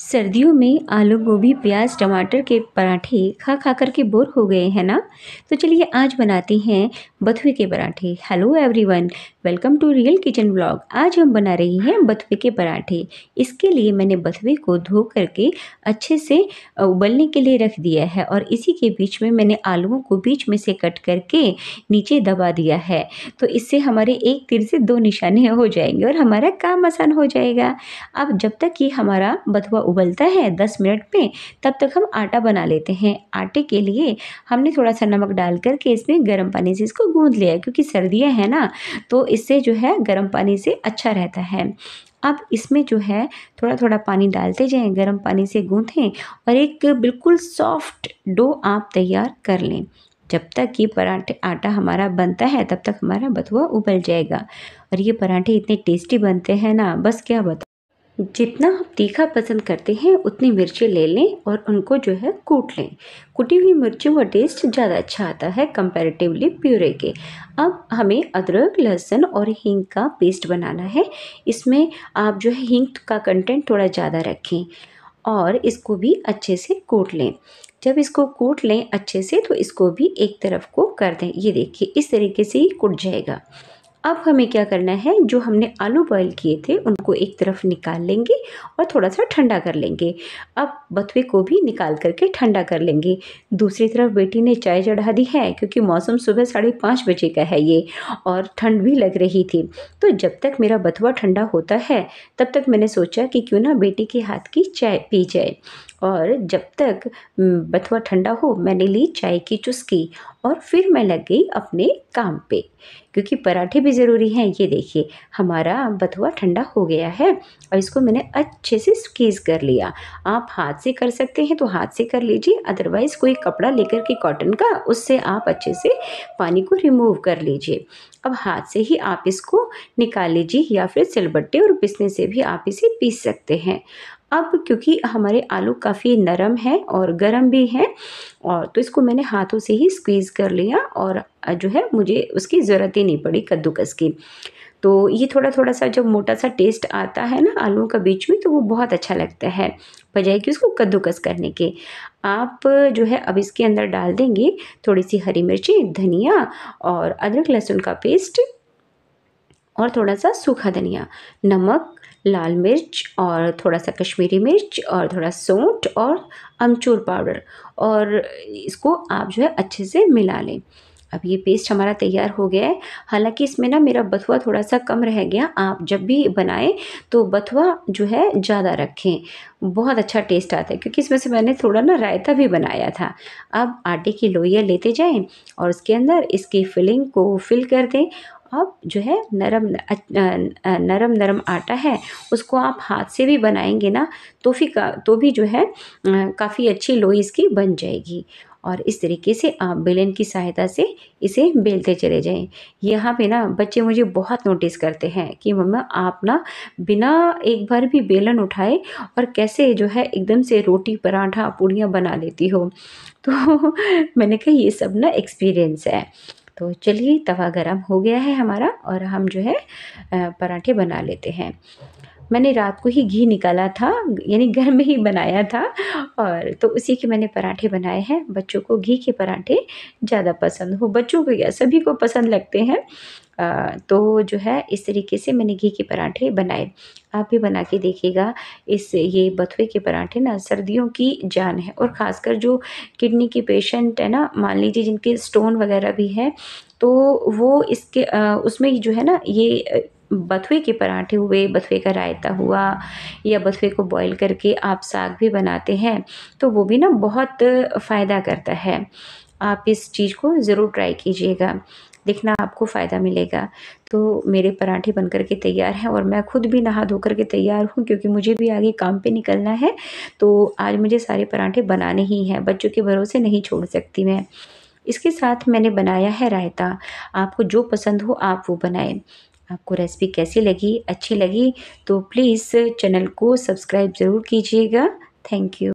सर्दियों में आलू गोभी प्याज टमाटर के पराठे खा खा कर के बोर हो गए हैं ना तो चलिए आज बनाते हैं बथुए के पराठे hello everyone welcome to real kitchen blog आज हम बना रहे हैं बथुए के पराठे इसके लिए मैंने बथुए को धो करके अच्छे से उबलने के लिए रख दिया है और इसी के बीच में मैंने आलूओं को बीच में से कट करके नीचे दबा दिया है तो इससे हमारे एक तिर से दो निशाने हो जाएंगे और हमारा काम आसान हो जाएगा अब जब तक कि हमारा बथुआ उबलता है दस मिनट में तब तक हम आटा बना लेते हैं आटे के लिए हमने थोड़ा सा नमक डाल करके इसमें गर्म पानी से इसको गूँध लिया है क्योंकि सर्दियाँ हैं ना तो इससे जो है गर्म पानी से अच्छा रहता है अब इसमें जो है थोड़ा थोड़ा पानी डालते जाएं गर्म पानी से गूंथें और एक बिल्कुल सॉफ्ट डो आप तैयार कर लें जब तक ये पराठे आटा हमारा बनता है तब तक हमारा बथुआ उबल जाएगा और ये पराठे इतने टेस्टी बनते हैं ना बस क्या बता जितना आप तीखा पसंद करते हैं उतनी मिर्ची ले लें और उनको जो है कूट लें कुटी हुई मिर्ची का टेस्ट ज़्यादा अच्छा आता है कंपैरेटिवली प्यूरे के अब हमें अदरक लहसुन और हींग का पेस्ट बनाना है इसमें आप जो है हींग का कंटेंट थोड़ा ज़्यादा रखें और इसको भी अच्छे से कूट लें जब इसको कूट लें अच्छे से तो इसको भी एक तरफ को कर दें ये देखिए इस तरीके से ही कूट जाएगा अब हमें क्या करना है जो हमने आलू बॉईल किए थे उनको एक तरफ निकाल लेंगे और थोड़ा सा ठंडा कर लेंगे अब बथुए को भी निकाल करके ठंडा कर लेंगे दूसरी तरफ बेटी ने चाय चढ़ा दी है क्योंकि मौसम सुबह साढ़े पाँच बजे का है ये और ठंड भी लग रही थी तो जब तक मेरा बथुआ ठंडा होता है तब तक मैंने सोचा कि क्यों ना बेटी के हाथ की चाय पी जाए और जब तक बथुआ ठंडा हो मैंने ली चाय की चुस्की और फिर मैं लग गई अपने काम पे क्योंकि पराठे भी ज़रूरी हैं ये देखिए हमारा बथुआ ठंडा हो गया है और इसको मैंने अच्छे से स्कीज़ कर लिया आप हाथ से कर सकते हैं तो हाथ से कर लीजिए अदरवाइज़ कोई कपड़ा लेकर के कॉटन का उससे आप अच्छे से पानी को रिमूव कर लीजिए अब हाथ से ही आप इसको निकाल लीजिए या फिर सिलबट्टे और पिसने से भी आप इसे पीस सकते हैं अब क्योंकि हमारे आलू काफ़ी नरम है और गर्म भी है और तो इसको मैंने हाथों से ही स्क्वीज़ कर लिया और जो है मुझे उसकी ज़रूरत ही नहीं पड़ी कद्दूकस की तो ये थोड़ा थोड़ा सा जब मोटा सा टेस्ट आता है ना आलूओं का बीच में तो वो बहुत अच्छा लगता है बजाय कि उसको कद्दूकस करने के आप जो है अब इसके अंदर डाल देंगे थोड़ी सी हरी मिर्ची धनिया और अदरक लहसुन का पेस्ट और थोड़ा सा सूखा धनिया नमक लाल मिर्च और थोड़ा सा कश्मीरी मिर्च और थोड़ा सौंठ और अमचूर पाउडर और इसको आप जो है अच्छे से मिला लें अब ये पेस्ट हमारा तैयार हो गया है हालांकि इसमें ना मेरा बथुआ थोड़ा सा कम रह गया आप जब भी बनाएं तो बथुआ जो है ज़्यादा रखें बहुत अच्छा टेस्ट आता है क्योंकि इसमें से मैंने थोड़ा ना रायता भी बनाया था अब आटे की लोइया लेते जाएं और उसके अंदर इसकी फिलिंग को फिल कर दें अब जो है नरम नरम नरम आटा है उसको आप हाथ से भी बनाएंगे ना तो भी का तो भी जो है काफ़ी अच्छी लोई इसकी बन जाएगी और इस तरीके से आप बेलन की सहायता से इसे बेलते चले जाएं यहाँ पे ना बच्चे मुझे बहुत नोटिस करते हैं कि मम्मा आप ना बिना एक बार भी बेलन उठाए और कैसे जो है एकदम से रोटी पराठा पूड़ियाँ बना लेती हो तो मैंने कहा ये सब ना एक्सपीरियंस है तो चलिए तवा गरम हो गया है हमारा और हम जो है पराठे बना लेते हैं मैंने रात को ही घी निकाला था यानी घर में ही बनाया था और तो उसी के मैंने पराठे बनाए हैं बच्चों को घी के पराठे ज़्यादा पसंद हो बच्चों को या सभी को पसंद लगते हैं तो जो है इस तरीके से मैंने घी के पराठे बनाए आप भी बना के देखिएगा इस ये बथुए के पराठे ना सर्दियों की जान है और ख़ासकर जो किडनी के पेशेंट है ना मान लीजिए जिनके स्टोन वगैरह भी है तो वो इसके उसमें जो है ना ये बथुए के पराठे हुए बथुए का रायता हुआ या बथुए को बॉईल करके आप साग भी बनाते हैं तो वो भी ना बहुत फ़ायदा करता है आप इस चीज़ को ज़रूर ट्राई कीजिएगा देखना आपको फ़ायदा मिलेगा तो मेरे पराठे बन के तैयार हैं और मैं खुद भी नहा धोकर के तैयार हूँ क्योंकि मुझे भी आगे काम पे निकलना है तो आज मुझे सारे पराठे बनाने ही हैं बच्चों के भरोसे नहीं छोड़ सकती मैं इसके साथ मैंने बनाया है रायता आपको जो पसंद हो आप वो बनाएँ आपको रेसिपी कैसी लगी अच्छी लगी तो प्लीज़ चैनल को सब्सक्राइब ज़रूर कीजिएगा थैंक यू